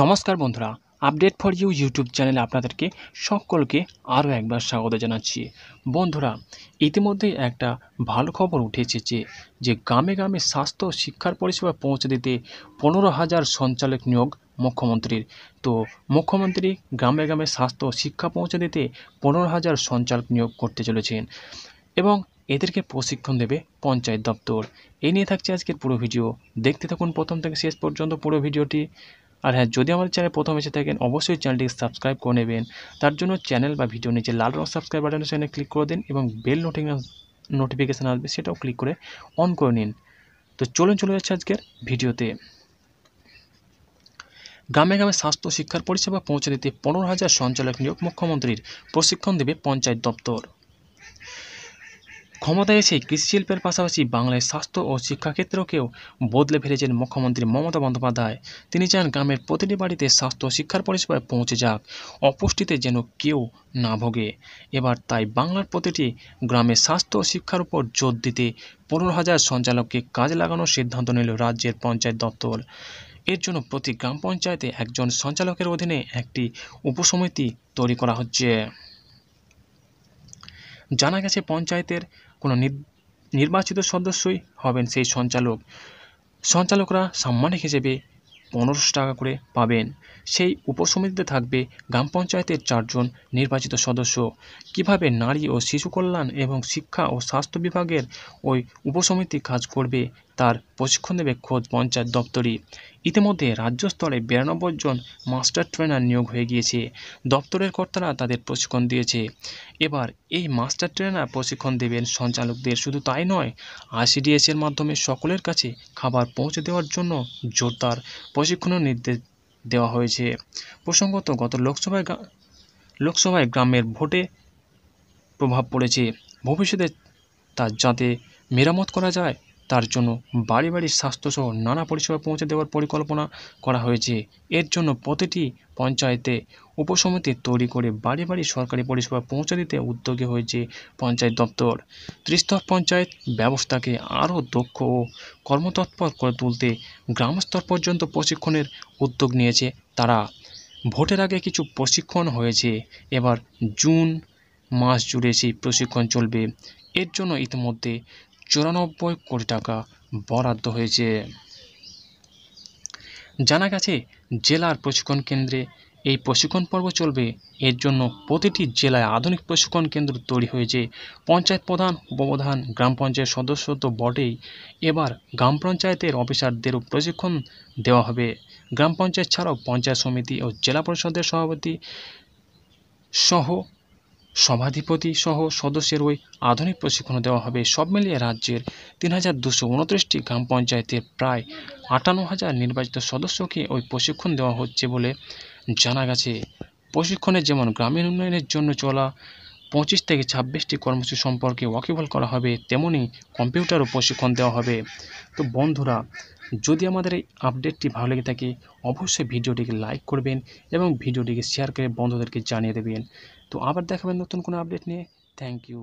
নমস্কার বন্ধুরা update for you YouTube চ্যানেলে আপনাদেরকে সকলকে আরও একবার স্বাগত জানাচ্ছি বন্ধুরা ইতিমধ্যে একটা ভালো খবর উঠেছে যে যে গ্রামে গ্রামে স্বাস্থ্য শিক্ষার পরিষেবা পৌঁছে দিতে পনেরো হাজার সঞ্চালক নিয়োগ মুখ্যমন্ত্রীর তো মুখ্যমন্ত্রী গ্রামে গ্রামে স্বাস্থ্য শিক্ষা পৌঁছে দিতে পনেরো হাজার সঞ্চালক নিয়োগ করতে চলেছেন এবং এদেরকে প্রশিক্ষণ দেবে পঞ্চায়েত দপ্তর এই নিয়ে থাকছে আজকের পুরো ভিডিও দেখতে থাকুন প্রথম থেকে শেষ পর্যন্ত পুরো ভিডিওটি আর হ্যাঁ যদি আমাদের চ্যানেল প্রথম এসে থাকেন অবশ্যই চ্যানেলটিকে সাবস্ক্রাইব করে নেবেন তার জন্য চ্যানেল বা ভিডিও নিচে লাল রঙ সাবস্ক্রাইব বাটনের সেখানে ক্লিক করে দিন এবং বেল নোটিফিকেশান আসবে সেটাও ক্লিক করে অন করে নিন তো চলুন চলে যাচ্ছে আজকের ভিডিওতে গ্রামে গ্রামে স্বাস্থ্য শিক্ষার পরিষেবা পৌঁছে দিতে পনেরো হাজার সঞ্চালক নিয়োগ মুখ্যমন্ত্রীর প্রশিক্ষণ দেবে পঞ্চায়েত দপ্তর ক্ষমতায় এসে কৃষিশিল্পের পাশাপাশি বাংলায় স্বাস্থ্য ও শিক্ষাক্ষেত্রকেও বদলে ফেলেছেন মুখ্যমন্ত্রী মমতা বন্দ্যোপাধ্যায় তিনি চান গ্রামের প্রতিটি বাড়িতে স্বাস্থ্য শিক্ষার পরিষেবায় পৌঁছে যাক অপুষ্টিতে যেন কেউ না ভোগে এবার তাই বাংলার প্রতিটি গ্রামে স্বাস্থ্য ও শিক্ষার উপর জোর দিতে পনেরো হাজার সঞ্চালককে কাজে লাগানোর সিদ্ধান্ত নিল রাজ্যের পঞ্চায়েত দপ্তর এর জন্য প্রতি গ্রাম পঞ্চায়েতে একজন সঞ্চালকের অধীনে একটি উপসমিতি তৈরি করা হচ্ছে জানা গেছে পঞ্চায়েতের কোনো নির্বাচিত সদস্যই হবেন সেই সঞ্চালক সঞ্চালকরা সাম্মানিক হিসেবে পনেরোশো টাকা করে পাবেন সেই উপসমিতিতে থাকবে গ্রাম পঞ্চায়েতের চারজন নির্বাচিত সদস্য কিভাবে নারী ও শিশু কল্যাণ এবং শিক্ষা ও স্বাস্থ্য বিভাগের ওই উপসমিতি কাজ করবে তার প্রশিক্ষণ দেবে খোদ পঞ্চায়েত দপ্তরই ইতিমধ্যে রাজ্য স্তরে বিরানব্বই জন মাস্টার ট্রেনার নিয়োগ হয়ে গিয়েছে দপ্তরের কর্তারা তাদের প্রশিক্ষণ দিয়েছে এবার এই মাস্টার ট্রেনার প্রশিক্ষণ দেবেন সঞ্চালকদের শুধু তাই নয় আইসিডিএসের মাধ্যমে সকলের কাছে খাবার পৌঁছে দেওয়ার জন্য জোরদার প্রশিক্ষণের নির্দেশ দেওয়া হয়েছে প্রসঙ্গত গত লোকসভায় লোকসভায় গ্রামের ভোটে প্রভাব পড়েছে ভবিষ্যতে তা যাতে মেরামত করা যায় তার জন্য বাড়ি বাড়ি স্বাস্থ্যসহ নানা পরিষেবা পৌঁছে দেওয়ার পরিকল্পনা করা হয়েছে এর জন্য প্রতিটি পঞ্চায়েতে উপসমিতি তৈরি করে বাড়ি বাড়ি সরকারি পরিষেবা পৌঁছে দিতে উদ্যোগী হয়েছে পঞ্চায়েত দপ্তর ত্রিস্তর পঞ্চায়েত ব্যবস্থাকে আরও দক্ষ ও কর্মতৎপর করে তুলতে গ্রামস্তর পর্যন্ত প্রশিক্ষণের উদ্যোগ নিয়েছে তারা ভোটের আগে কিছু প্রশিক্ষণ হয়েছে এবার জুন মাস জুড়ে সেই প্রশিক্ষণ চলবে এর জন্য ইতিমধ্যে চুরানব্বই কোটি টাকা বরাদ্দ হয়েছে জানা গেছে জেলার প্রশিক্ষণ কেন্দ্রে এই প্রশিক্ষণ পর্ব চলবে এর জন্য প্রতিটি জেলায় আধুনিক প্রশিক্ষণ কেন্দ্র তৈরি হয়েছে পঞ্চায়েত প্রধান উপপ্রধান গ্রাম পঞ্চায়েত সদস্য তো বটেই এবার গ্রাম পঞ্চায়েতের অফিসারদেরও প্রশিক্ষণ দেওয়া হবে গ্রাম পঞ্চায়েত ছাড়াও পঞ্চায়েত সমিতি ও জেলা পরিষদের সভাপতি সহ সভাধিপতি সহ সদস্যের ওই আধুনিক প্রশিক্ষণ দেওয়া হবে সব মিলিয়ে রাজ্যের তিন হাজার দুশো উনত্রিশটি গ্রাম পঞ্চায়েতের প্রায় আটান্ন হাজার নির্বাচিত সদস্যকে ওই প্রশিক্ষণ দেওয়া হচ্ছে বলে জানা গেছে প্রশিক্ষণে যেমন গ্রামীণ উন্নয়নের জন্য চলা পঁচিশ থেকে ছাব্বিশটি কর্মসূচি সম্পর্কে ওয়াকিবল করা হবে তেমনই কম্পিউটারও প্রশিক্ষণ দেওয়া হবে তো বন্ধুরা যদি আমাদের এই আপডেটটি ভালো লেগে থাকে অবশ্যই ভিডিওটিকে লাইক করবেন এবং ভিডিওটিকে শেয়ার করে বন্ধুদেরকে জানিয়ে দেবেন তো আবার দেখাবেন নতুন কোনো আপডেট নিয়ে থ্যাংক ইউ